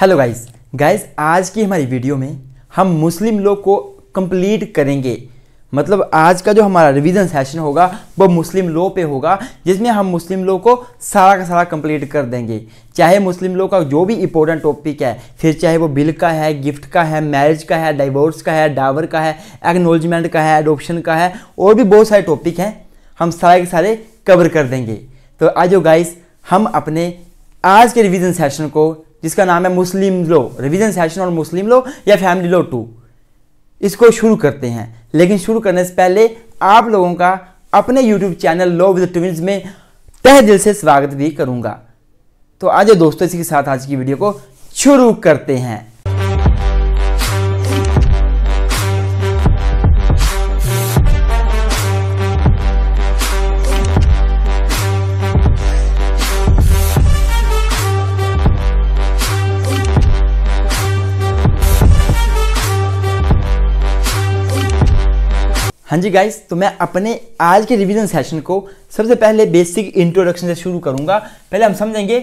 hello guys guys आज की हमारी वीडियो में हम मुस्लिम लोग को कंप्लीट करेंगे मतलब आज का जो हमारा रिवीजन सेशन होगा वो मुस्लिम लो पे होगा जिसमें हम मुस्लिम लॉ को सारा का सारा कंप्लीट कर देंगे चाहे मुस्लिम लोग का जो भी इंपॉर्टेंट टॉपिक है फिर चाहे वो बिल का है गिफ्ट का है मैरिज का है डाइवोर्स का है डावर का है एक्नोलजमेंट का है एडोप्शन का है और भी बहुत सारे टॉपिक हैं हम सारे के सारे कवर कर देंगे तो आज गाइस हम अपने आज के रिविज़न सेशन को जिसका नाम है मुस्लिम लो रिविजन सेशन और मुस्लिम लो या फैमिली लो टू इसको शुरू करते हैं लेकिन शुरू करने से पहले आप लोगों का अपने यूट्यूब चैनल लो विद ट्विंस में तह दिल से स्वागत भी करूँगा तो आज दोस्तों इसी के साथ आज की वीडियो को शुरू करते हैं हाँ जी गाइस तो मैं अपने आज के रिवीजन सेशन को सबसे पहले बेसिक इंट्रोडक्शन से शुरू करूंगा पहले हम समझेंगे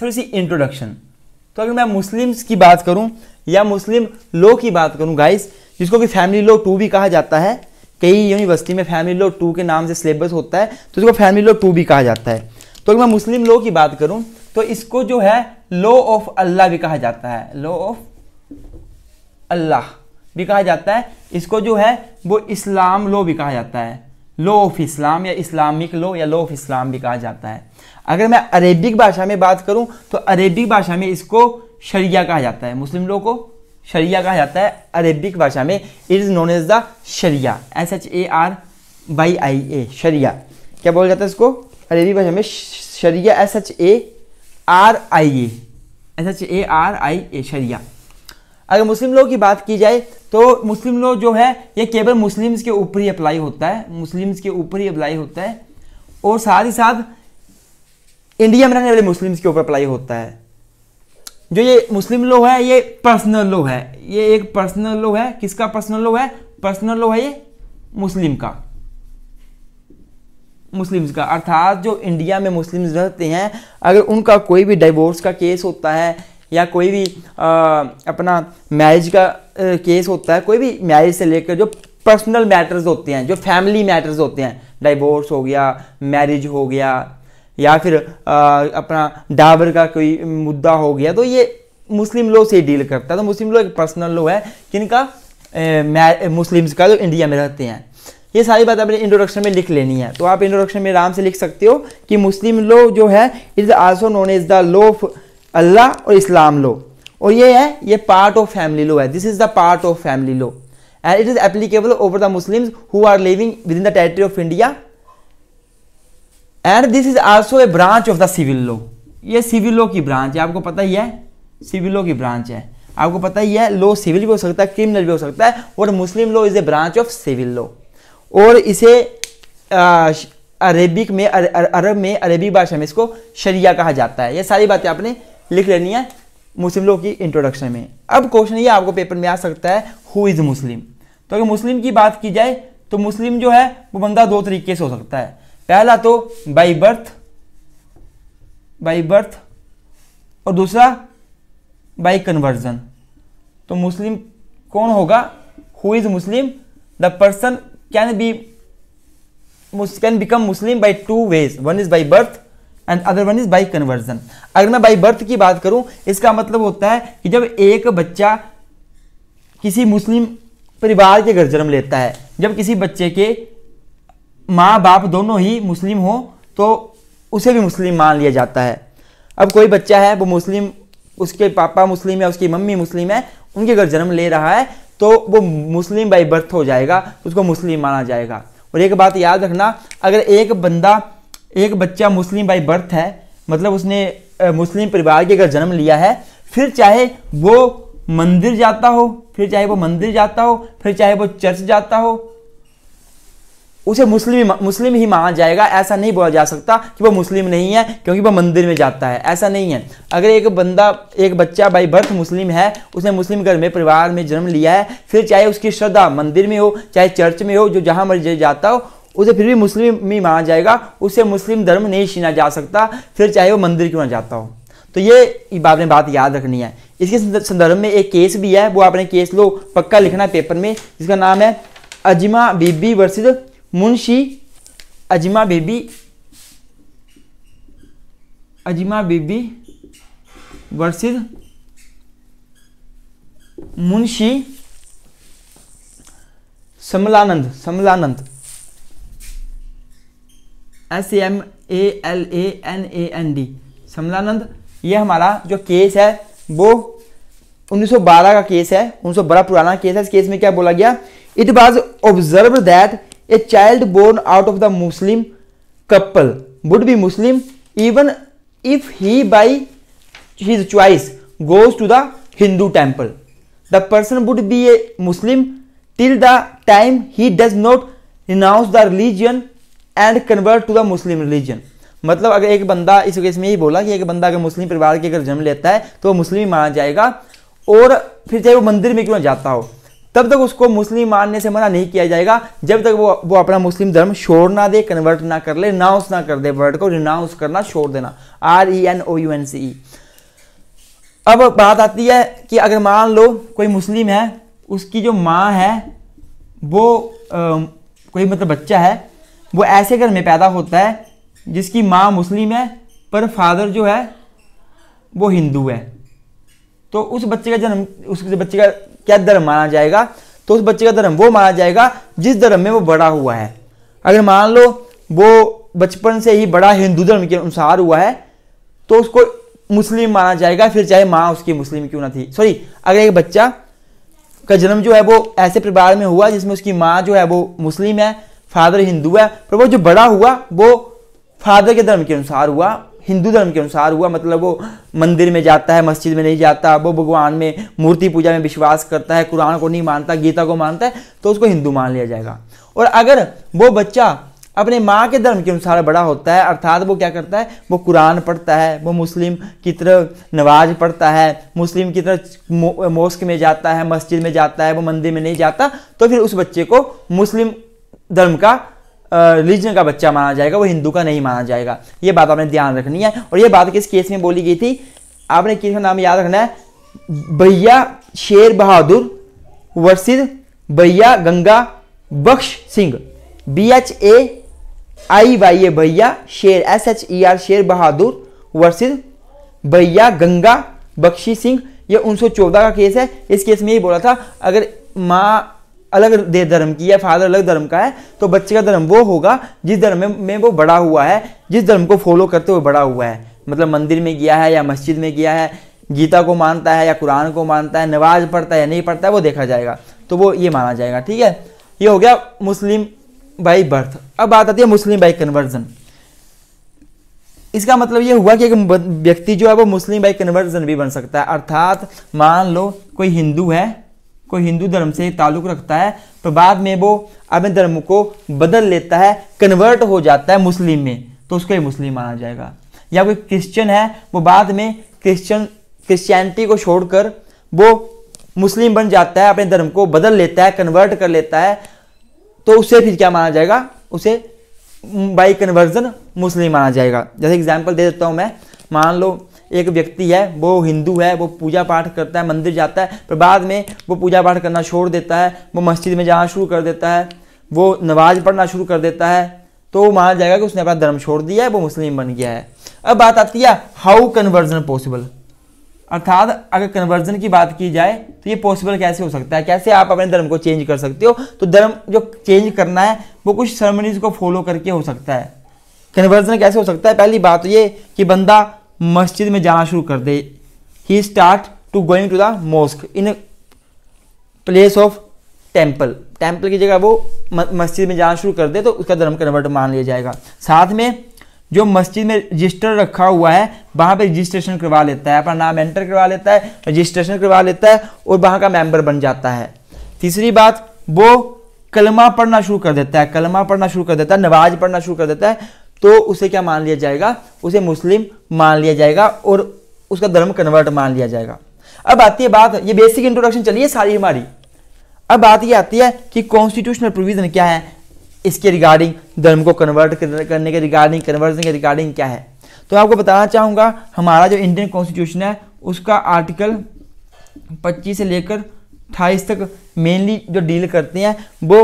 थोड़ी सी इंट्रोडक्शन तो अगर मैं मुस्लिम्स की बात करूं या मुस्लिम लो की बात करूं गाइस जिसको कि फैमिली लो टू भी कहा जाता है कई यूनिवर्सिटी में फैमिली लो टू के नाम से सिलेबस होता है तो इसको फैमिली लो टू भी कहा जाता है तो अगर मैं मुस्लिम लो की बात करूं तो इसको जो है लॉ ऑफ अल्लाह भी कहा जाता है लॉ ऑफ अल्लाह भी कहा जाता है इसको जो है वो इस्लाम लो भी कहा जाता है लो ऑफ इस्लाम या इस्लामिक लो या लो ऑफ इस्लाम भी कहा जाता है अगर मैं अरेबिक भाषा में बात करूं तो अरेबिक भाषा में इसको शरिया कहा जाता है मुस्लिम लॉ को शरिया कहा जाता है अरेबिक भाषा में it is known as the शरिया S H A R by I A शरिया क्या बोला जाता है इसको अरेबिक भाषा में शरिया S H A R I A S H A R I A शरिया अगर मुस्लिम लॉ की बात की जाए तो मुस्लिम लॉ जो है ये केवल मुस्लिम्स के ऊपर ही अप्लाई होता है मुस्लिम्स के ऊपर ही अप्लाई होता है और साथ ही साथ इंडिया में रहने वाले मुस्लिम्स के ऊपर अप्लाई होता है जो ये मुस्लिम लॉ है ये पर्सनल लॉ है ये एक पर्सनल लॉ है किसका पर्सनल लॉ है पर्सनल लॉ है ये मुस्लिम का मुस्लिम्स का अर्थात जो इंडिया में मुस्लिम्स रहते हैं अगर उनका कोई भी डाइवोर्स का केस होता है या कोई भी आ, अपना मैरिज का आ, केस होता है कोई भी मैरिज से लेकर जो पर्सनल मैटर्स होते हैं जो फैमिली मैटर्स होते हैं डाइवोर्स हो गया मैरिज हो गया या फिर आ, अपना डावर का कोई मुद्दा हो गया तो ये मुस्लिम लोग से डील करता है तो मुस्लिम लोग एक पर्सनल लॉ है किनका मुस्लिम्स का जो इंडिया में रहते हैं ये सारी बात आपने इंट्रोडक्शन में लिख लेनी है तो आप इंट्रोडक्शन में आराम से लिख सकते हो कि मुस्लिम लो जो है is also known as the law of Allah और इस्लाम लो और ये है ये पार्ट ऑफ फैमिली लो है this is the part of family law and it is applicable over the Muslims who are living within the territory of India and this is also a branch of the civil law ये civil law की branch है आपको पता ही है civil law की branch है आपको पता ही है लॉ सिविल भी हो सकता है क्रिमिनल भी हो सकता है और Muslim law is a branch of civil law और इसे अरेबिक में अरब में अरेबिक भाषा में इसको शरिया कहा जाता है ये सारी बातें आपने लिख लेनी है मुस्लिम लोग की इंट्रोडक्शन में अब क्वेश्चन ये आपको पेपर में आ सकता है हु इज़ मुस्लिम तो अगर मुस्लिम की बात की जाए तो मुस्लिम जो है वो बंदा दो तरीके से हो सकता है पहला तो बाई बर्थ बाई बर्थ और दूसरा बाई कन्वर्जन तो मुस्लिम कौन होगा who is Muslim the person can be can become Muslim by two ways one is by birth and other one is by conversion अगर मैं बाई बर्थ की बात करूं इसका मतलब होता है कि जब एक बच्चा किसी मुस्लिम परिवार के घर जन्म लेता है जब किसी बच्चे के माँ बाप दोनों ही मुस्लिम हो तो उसे भी मुस्लिम मान लिया जाता है अब कोई बच्चा है वो मुस्लिम उसके पापा मुस्लिम है उसकी मम्मी मुस्लिम है उनके घर जन्म ले रहा है तो वो मुस्लिम बाई बर्थ हो जाएगा उसको मुस्लिम माना जाएगा और एक बात याद रखना अगर एक बंदा एक बच्चा मुस्लिम बाई बर्थ है मतलब उसने मुस्लिम परिवार के अगर जन्म लिया है फिर चाहे वो मंदिर जाता हो फिर चाहे वो मंदिर जाता हो फिर चाहे वो चर्च जाता हो उसे मुस्लिम मुस्लिम ही माना जाएगा ऐसा नहीं बोला जा सकता कि वो मुस्लिम नहीं है क्योंकि वो मंदिर में जाता है ऐसा नहीं है अगर एक बंदा एक बच्चा बाई बर्थ मुस्लिम है उसने मुस्लिम घर में परिवार में जन्म लिया है फिर चाहे उसकी श्रद्धा मंदिर में हो चाहे चर्च में हो जो जहाँ मर्जी जाता हो उसे फिर भी मुस्लिम ही माना जाएगा उसे मुस्लिम धर्म नहीं छीना जा सकता फिर चाहे वो मंदिर क्यों ना जाता हो तो ये आपने बात याद रखनी है इसके संदर्भ में एक केस भी है वो आपने केस लो पक्का लिखना पेपर में जिसका नाम है अजमा Bibi versus Munshi Ajma Bibi Ajma Bibi versus Munshi Samlanand Samlanand S M A L A N A N D Samlanand ये हमारा जो केस है वो 1912 का केस है सौ बड़ा पुराना केस है इस केस में क्या बोला गया it was observe that a child born out of the Muslim couple would be Muslim even if he by his choice goes to the Hindu temple the person would be a Muslim till the time he does not renounce the religion and convert to the Muslim religion मतलब अगर एक बंदा इस case में यही बोला कि एक बंदा अगर मुस्लिम परिवार के अगर जन्म लेता है तो वो मुस्लिम माना जाएगा और फिर चाहे वो मंदिर में क्यों जाता हो तब तक उसको मुस्लिम मानने से मना नहीं किया जाएगा जब तक वो वो अपना मुस्लिम धर्म छोड़ ना दे कन्वर्ट ना कर ले नाउंस ना कर दे वर्ड को रिनाउंस करना छोड़ देना R E N O U N C E अब बात आती है कि अगर मान लो कोई मुस्लिम है उसकी जो माँ है वो आ, कोई मतलब बच्चा है वो ऐसे घर में पैदा होता है जिसकी माँ मुस्लिम है पर फादर जो है वो हिंदू है तो उस बच्चे का जन्म उस बच्चे का क्या धर्म माना जाएगा तो उस बच्चे का धर्म वो माना जाएगा जिस धर्म में वो बड़ा हुआ है अगर मान लो वो बचपन से ही बड़ा हिंदू धर्म के अनुसार हुआ है तो उसको मुस्लिम माना जाएगा फिर चाहे माँ उसकी मुस्लिम क्यों ना थी सॉरी अगर एक बच्चा का जन्म जो है वो ऐसे परिवार में हुआ जिसमें उसकी माँ जो है वो मुस्लिम है फादर हिंदू है पर वो जो बड़ा हुआ वो फादर के धर्म के अनुसार हुआ हिंदू धर्म के अनुसार हुआ मतलब वो मंदिर में जाता है मस्जिद में नहीं जाता वो भगवान में मूर्ति पूजा में विश्वास करता है कुरान को नहीं मानता गीता को मानता है तो उसको हिंदू मान लिया जाएगा और अगर वो बच्चा अपने माँ के धर्म के अनुसार बड़ा होता है अर्थात वो क्या करता है वो कुरान पढ़ता है वो मुस्लिम की तरह नमाज पढ़ता है मुस्लिम की तरह मोस्क में जाता है मस्जिद में जाता है वो मंदिर में नहीं जाता तो फिर उस बच्चे को मुस्लिम धर्म का रिलीजन का बच्चा माना जाएगा वो हिंदू का नहीं माना जाएगा ये बात आपने ध्यान रखनी है और ये बात किस केस में बोली गई थी आपने किस का नाम याद रखना है भैया शेर Bahadur versus Bhaiya Ganga Bakhsh Singh B H A I Y A Bhaiya Sher S H E R शेर बहादुर वर्सिद भैया गंगा बख्शी सिंह ये 1914 का केस है इस केस में ये बोला था अगर माँ अलग दे धर्म की या फादर अलग धर्म का है तो बच्चे का धर्म वो होगा जिस धर्म में वो बड़ा हुआ है जिस धर्म को फॉलो करते हुए बड़ा हुआ है मतलब मंदिर में गया है या मस्जिद में गया है गीता को मानता है या कुरान को मानता है नमाज पढ़ता है या नहीं पढ़ता है वो देखा जाएगा तो वो ये माना जाएगा ठीक है ये हो गया मुस्लिम बाई बर्थ अब बात आती है मुस्लिम बाई कन्वर्जन इसका मतलब ये हुआ कि एक व्यक्ति जो है वो मुस्लिम बाई कन्वर्जन भी बन सकता है अर्थात मान लो कोई हिंदू है को हिंदू धर्म से ताल्लुक रखता है तो बाद में वो अपने धर्म को बदल लेता है कन्वर्ट हो जाता है मुस्लिम में तो उसको ही मुस्लिम माना जाएगा या कोई क्रिश्चियन है वो बाद में क्रिश्चियन क्रिश्चियनिटी को छोड़कर वो मुस्लिम बन जाता है अपने धर्म को बदल लेता है कन्वर्ट कर लेता है तो उसे फिर क्या माना जाएगा उसे बाई कन्वर्जन मुस्लिम माना जाएगा जैसे एग्जाम्पल दे देता हूँ मैं मान लो एक व्यक्ति है वो हिंदू है वो पूजा पाठ करता है मंदिर जाता है पर बाद में वो पूजा पाठ करना छोड़ देता है वो मस्जिद में जाना शुरू कर देता है वो नमाज पढ़ना शुरू कर देता है तो वो माना जाएगा कि उसने अपना धर्म छोड़ दिया है वो मुस्लिम बन गया है अब बात आती है हाउ कन्वर्जन पॉसिबल अर्थात अगर कन्वर्जन की बात की जाए तो ये पॉसिबल कैसे हो सकता है कैसे आप अपने धर्म को चेंज कर सकते हो तो धर्म जो चेंज करना है वो कुछ सेरेमनीज को फॉलो करके हो सकता है कन्वर्जन कैसे हो सकता है पहली बात तो ये कि बंदा मस्जिद में जाना शुरू कर दे ही start to going to the mosque in place of temple temple की जगह वो मस्जिद में जाना शुरू कर दे तो उसका धर्म कन्वर्ट मान लिया जाएगा साथ में जो मस्जिद में रजिस्टर रखा हुआ है वहाँ पे रजिस्ट्रेशन करवा लेता है अपना नाम एंटर करवा लेता है रजिस्ट्रेशन करवा लेता है और वहाँ का मेंबर बन जाता है तीसरी बात वो कलमा पढ़ना शुरू कर देता है कलमा पढ़ना शुरू कर देता है नमाज पढ़ना शुरू कर देता है तो उसे क्या मान लिया जाएगा उसे मुस्लिम मान लिया जाएगा और उसका धर्म कन्वर्ट मान लिया जाएगा अब आती है बात ये बेसिक इंट्रोडक्शन चलिए सारी हमारी अब बात ये आती है कि कॉन्स्टिट्यूशनल प्रोविजन क्या है इसके रिगार्डिंग धर्म को कन्वर्ट करने के रिगार्डिंग कन्वर्जन के रिगार्डिंग क्या है तो आपको बताना चाहूँगा हमारा जो इंडियन कॉन्स्टिट्यूशन है उसका आर्टिकल 25 से लेकर 28 तक मेनली जो डील करते हैं वो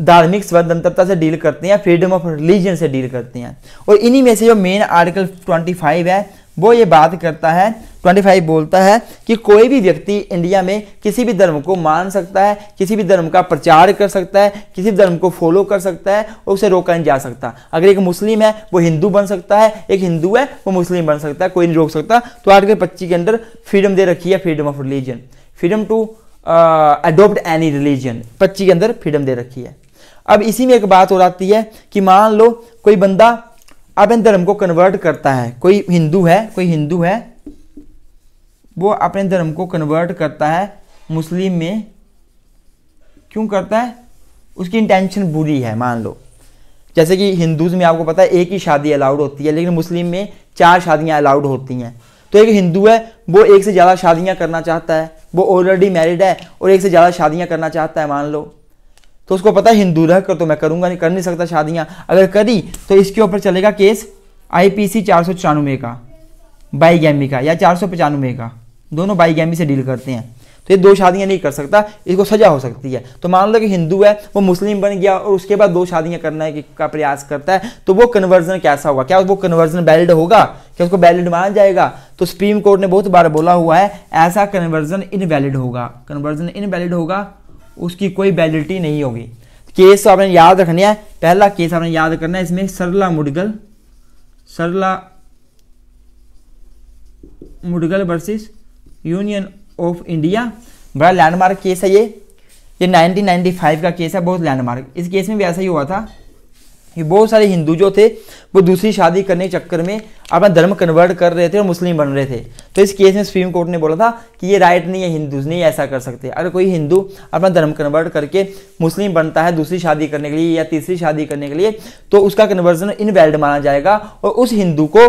धार्मिक स्वतंत्रता से डील करते हैं फ्रीडम ऑफ रिलीजन से डील करते हैं और इन्हीं में से जो मेन आर्टिकल 25 है वो ये बात करता है 25 बोलता है कि कोई भी व्यक्ति इंडिया में किसी भी धर्म को मान सकता है किसी भी धर्म का प्रचार कर सकता है किसी भी धर्म को फॉलो कर सकता है और उसे रोका नहीं जा सकता अगर एक मुस्लिम है वो हिंदू बन सकता है एक हिंदू है वो मुस्लिम बन सकता है कोई नहीं रोक सकता तो आर्टिकल पच्चीस के अंदर फ्रीडम दे रखी है freedom of religion freedom to adopt any religion पच्ची के अंदर फ्रीडम दे रखी है अब इसी में एक बात हो जाती है कि मान लो कोई बंदा अपने धर्म को कन्वर्ट करता है कोई हिंदू है कोई हिंदू है वो अपने धर्म को कन्वर्ट करता है मुस्लिम में क्यों करता है उसकी इंटेंशन बुरी है मान लो जैसे कि हिंदूज़ में आपको पता है एक ही शादी अलाउड होती है लेकिन मुस्लिम में चार शादियाँ अलाउड होती हैं तो एक हिंदू है वो एक से ज़्यादा शादियाँ करना चाहता है वो ऑलरेडी मैरिड है और एक से ज़्यादा शादियाँ करना चाहता है मान लो तो उसको पता है हिंदू रह कर तो मैं करूँगा नहीं कर नहीं सकता शादियाँ अगर करी तो इसके ऊपर चलेगा केस आई पी सी चार सौ का बाईगैमी का या चार सौ पचानवे का दोनों बाईगैमी से डील करते हैं तो ये दो शादियां नहीं कर सकता इसको सजा हो सकती है तो मान लो कि हिंदू है वो मुस्लिम बन गया और उसके बाद दो शादियां करना है का प्रयास करता है तो वो कन्वर्जन कैसा होगा क्या वो कन्वर्जन वैलिड होगा क्या उसको वैलिड माना जाएगा तो सुप्रीम कोर्ट ने बहुत बार बोला हुआ है ऐसा कन्वर्जन इनवैलिड होगा कन्वर्जन इनवैलिड होगा उसकी कोई वैलिडिटी नहीं होगी केस तो आपने याद रखना है पहला केस आपने याद करना है इसमें Sarla Mudgal Sarla Mudgal versus union of India बड़ा लैंडमार्क केस है ये ये 1995 का केस है बहुत लैंडमार्क इस केस में भी ऐसा ही हुआ था कि बहुत सारे हिंदू जो थे वो दूसरी शादी करने के चक्कर में अपना धर्म कन्वर्ट कर रहे थे और मुस्लिम बन रहे थे तो इस केस में सुप्रीम कोर्ट ने बोला था कि ये राइट नहीं है हिंदूज नहीं ऐसा कर सकते अगर कोई हिंदू अपना धर्म कन्वर्ट करके मुस्लिम बनता है दूसरी शादी करने के लिए या तीसरी शादी करने के लिए तो उसका कन्वर्जन इनवैलिड माना जाएगा और उस हिंदू को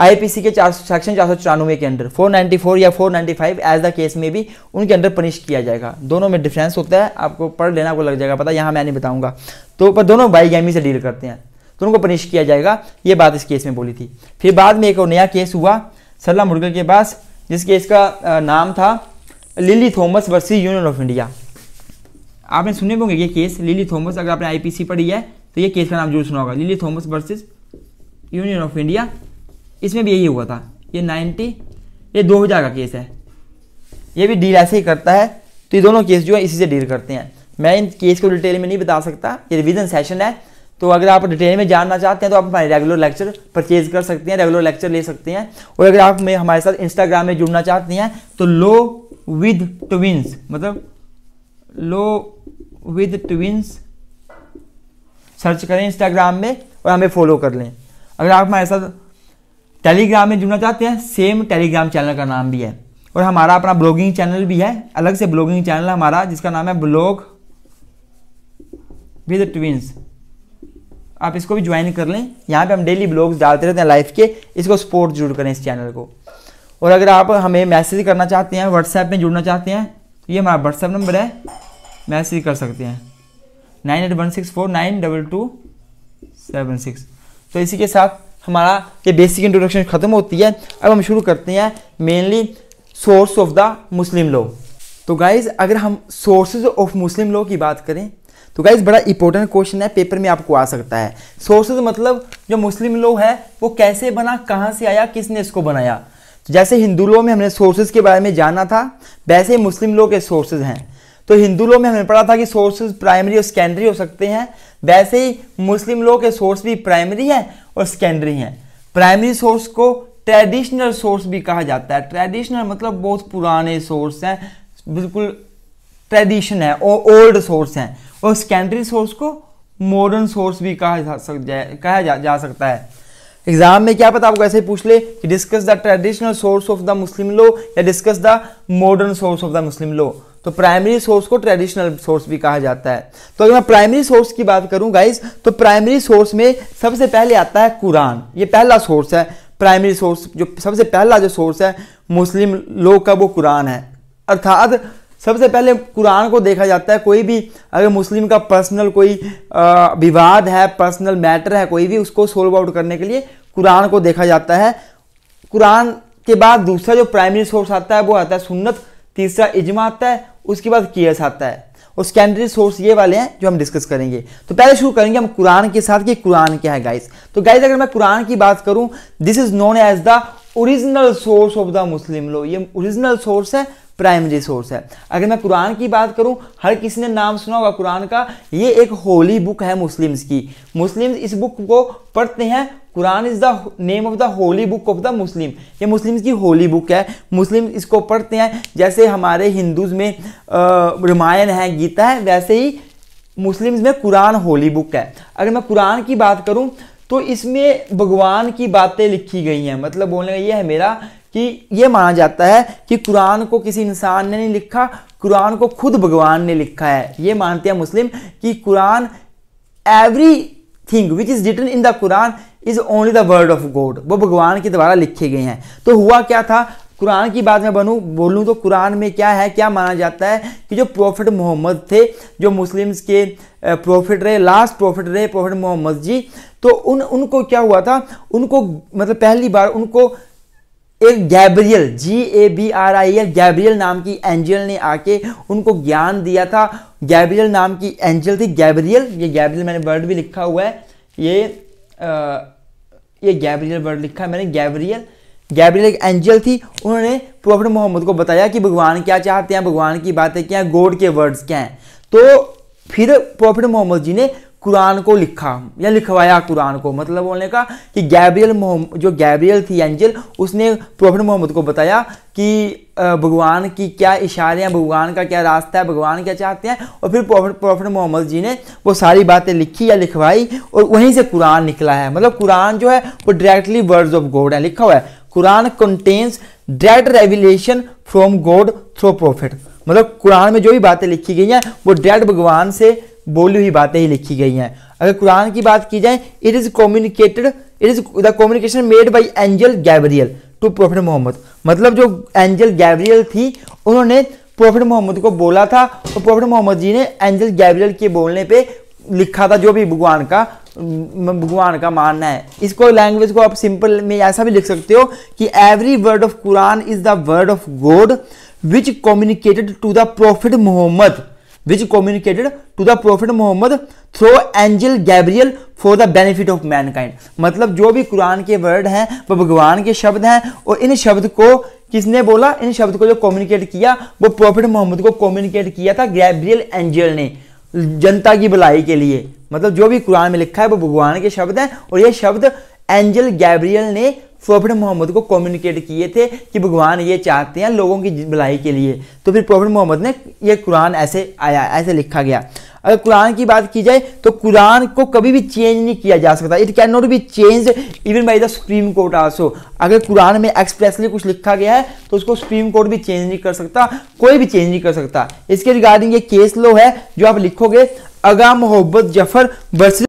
आईपीसी के चार सेक्शन चार सौ चौरानवे के अंडर 494 या 495 एज द केस में भी उनके अंडर पनिश किया जाएगा दोनों में डिफरेंस होता है आपको पढ़ लेना आपको लग जाएगा पता यहाँ मैं नहीं बताऊंगा तो पर दोनों बाई गैमी से डील करते हैं तो उनको पनिश किया जाएगा ये बात इस केस में बोली थी फिर बाद में एक और नया केस हुआ सरला मुर्गा के पास जिस केस का नाम था Lily Thomas versus union of India आपने सुने होंगे ये केस लिली थॉमस अगर आपने आईपीसी पढ़ी है तो ये केस का नाम जरूर सुना होगा Lily Thomas versus union of India इसमें भी यही हुआ था ये नाइन्टी ये दो हज़ार का केस है ये भी डील ऐसे ही करता है तो ये दोनों केस जो है इसी से डील करते हैं मैं इन केस को डिटेल में नहीं बता सकता ये रिविजन सेशन है तो अगर आप डिटेल में जानना चाहते हैं तो आप हमारे रेगुलर लेक्चर परचेज कर सकते हैं रेगुलर लेक्चर ले सकते हैं और अगर आप में हमारे साथ इंस्टाग्राम में जुड़ना चाहते हैं तो लो विद ट्विंस मतलब लो विद ट्विंस सर्च करें इंस्टाग्राम में और हमें फॉलो कर लें अगर आप हमारे साथ टेलीग्राम में जुड़ना चाहते हैं सेम टेलीग्राम चैनल का नाम भी है और हमारा अपना ब्लॉगिंग चैनल भी है अलग से ब्लॉगिंग चैनल है हमारा जिसका नाम है ब्लॉग विद ट्विंस आप इसको भी ज्वाइन कर लें यहाँ पे हम डेली ब्लॉग्स डालते रहते हैं लाइफ के इसको सपोर्ट जरूर करें इस चैनल को और अगर आप हमें मैसेज करना चाहते हैं व्हाट्सएप में जुड़ना चाहते हैं तो ये हमारा व्हाट्सएप नंबर है मैसेज कर सकते हैं nine eight one six four nine double two seven six तो इसी के साथ हमारा ये बेसिक इंट्रोडक्शन ख़त्म होती है अब हम शुरू करते हैं mainly source of the Muslim law तो गाइज़ अगर हम सोर्सेज ऑफ मुस्लिम लॉ की बात करें तो गाइज़ बड़ा इंपॉर्टेंट क्वेश्चन है पेपर में आपको आ सकता है सोर्सेज मतलब जो मुस्लिम लॉ है वो कैसे बना कहाँ से आया किसने इसको बनाया तो जैसे हिंदू लॉ में हमने सोर्सेज के बारे में जाना था वैसे ही मुस्लिम लॉ के सोर्सेज हैं तो हिंदू लॉ में हमने पढ़ा था कि सोर्सेज प्राइमरी और सेकेंडरी हो सकते हैं वैसे ही मुस्लिम लॉ के सोर्स भी प्राइमरी हैं और सेकेंडरी हैं प्राइमरी सोर्स को ट्रेडिशनल सोर्स भी कहा जाता है ट्रेडिशनल मतलब बहुत पुराने सोर्स हैं बिल्कुल ट्रेडिशन है और ओल्ड सोर्स हैं और सेकेंडरी सोर्स को मॉडर्न सोर्स भी कहा जा सक कहा जा, जा सकता है एग्जाम में क्या पता आपको ऐसे पूछ ले कि discuss the traditional source of the Muslim law या discuss the modern source of the Muslim law तो प्राइमरी सोर्स को ट्रेडिशनल सोर्स भी कहा जाता है तो अगर मैं प्राइमरी सोर्स की बात करूं गाइस तो प्राइमरी सोर्स में सबसे पहले आता है कुरान ये पहला सोर्स है प्राइमरी सोर्स जो सबसे पहला जो सोर्स है मुस्लिम लोग का वो कुरान है अर्थात सबसे पहले कुरान को देखा जाता है कोई भी अगर मुस्लिम का पर्सनल कोई विवाद है पर्सनल मैटर है कोई भी उसको सोल्व आउट करने के लिए कुरान को देखा जाता है कुरान के बाद दूसरा जो प्राइमरी सोर्स आता है वो आता है सुन्नत तीसरा इजमा आता है उसके बाद केयर्स आता है और सेकेंडरी सोर्स ये वाले हैं जो हम डिस्कस करेंगे तो पहले शुरू करेंगे हम कुरान के साथ कि कुरान क्या है गाइस तो गाइस अगर मैं कुरान की बात करूं this is known as the original source of the Muslim law ये ओरिजिनल सोर्स है प्राइमरी सोर्स है अगर मैं कुरान की बात करूं हर किसी ने नाम सुना होगा कुरान का ये एक होली बुक है मुस्लिम्स की मुस्लिम्स इस बुक को पढ़ते हैं Quran is the name of the holy book of the Muslim ये मुस्लिम्स की होली बुक है मुस्लिम इसको पढ़ते हैं जैसे हमारे हिंदूज में रामायण है गीता है वैसे ही मुस्लिम्स में कुरान होली बुक है अगर मैं कुरान की बात करूं तो इसमें भगवान की बातें लिखी गई हैं मतलब बोलने का ये है मेरा कि ये माना जाता है कि कुरान को किसी इंसान ने नहीं लिखा कुरान को खुद भगवान ने लिखा है ये मानते हैं मुस्लिम कि कुरान everything which is written in the Quran is only the word of God वो भगवान के द्वारा लिखे गए हैं तो हुआ क्या था कुरान की बात मैं बनूँ बोलूँ तो कुरान में क्या है क्या माना जाता है कि जो प्रॉफिट मोहम्मद थे जो मुस्लिम्स के प्रॉफिट रहे लास्ट प्रॉफिट रहे प्रॉफिट मोहम्मद जी तो उन उनको क्या हुआ था उनको मतलब पहली बार उनको एक Gabriel G A B R I L Gabriel नाम की एंजल ने आके उनको ज्ञान दिया था गैब्रियल नाम की एंजल थी गैब्रियल ये गैब्रियल मैंने वर्ड भी लिखा हुआ है ये आ, ये गैब्रियल वर्ड लिखा है मैंने गैब्रियल गैब्रियल एक एंजल थी उन्होंने प्रॉफिट मोहम्मद को बताया कि भगवान क्या चाहते हैं भगवान की बातें क्या हैं गोड के वर्ड्स क्या हैं तो फिर प्रॉफिट मोहम्मद जी ने कुरान को लिखा या लिखवाया कुरान को मतलब बोलने का कि गैब्रियल जो गैब्रियल थी एंजल उसने प्रॉफिट मोहम्मद को बताया कि भगवान की क्या इशारे हैं भगवान का क्या रास्ता है भगवान क्या चाहते हैं और फिर प्रोफेट मोहम्मद जी ने वो सारी बातें लिखी या लिखवाई और वहीं से कुरान निकला है मतलब कुरान जो है वो डायरेक्टली वर्ड्स ऑफ गॉड है लिखा हुआ है Quran contains direct revelation from God through prophet मतलब कुरान में जो भी बातें लिखी गई हैं वो डायरेक्ट भगवान से बोली हुई बातें ही लिखी गई हैं अगर कुरान की बात की जाए it is communicated it is the communication made by angel Gabriel to prophet Mohammad मतलब जो एंजल गैब्रियल थी उन्होंने प्रोफेट मोहम्मद को बोला था और प्रोफेट मोहम्मद जी ने एंजल गैब्रियल के बोलने पे लिखा था जो भी भगवान का भगवान का मानना है इसको लैंग्वेज को आप सिंपल में ऐसा भी लिख सकते हो कि every word of Quran is the word of God which communicated to the prophet Mohammad which communicated to the prophet Mohammad through angel Gabriel for the benefit of mankind मतलब जो भी कुरान के वर्ड हैं वो भगवान के शब्द हैं और इन शब्द को किसने बोला इन शब्द को जो कम्युनिकेट किया वो प्रोफेट मोहम्मद को कम्युनिकेट किया था गैब्रियल एंजल ने जनता की भलाई के लिए मतलब जो भी कुरान में लिखा है वो भगवान के शब्द हैं और ये शब्द एंजल गैब्रियल ने प्रॉफिट मोहम्मद को कम्युनिकेट किए थे कि भगवान ये चाहते हैं लोगों की भलाई के लिए तो फिर प्रॉफिट मोहम्मद ने ये कुरान ऐसे आया ऐसे लिखा गया अगर कुरान की बात की जाए तो कुरान को कभी भी चेंज नहीं किया जा सकता it can not be change even by the Supreme Court also अगर कुरान में एक्सप्रेसली कुछ लिखा गया है तो उसको सुप्रीम कोर्ट भी चेंज नहीं कर सकता कोई भी चेंज नहीं कर सकता इसके रिगार्डिंग ये केस लो है जो आप लिखोगे अगा मोहब्बत जफर वर्सेज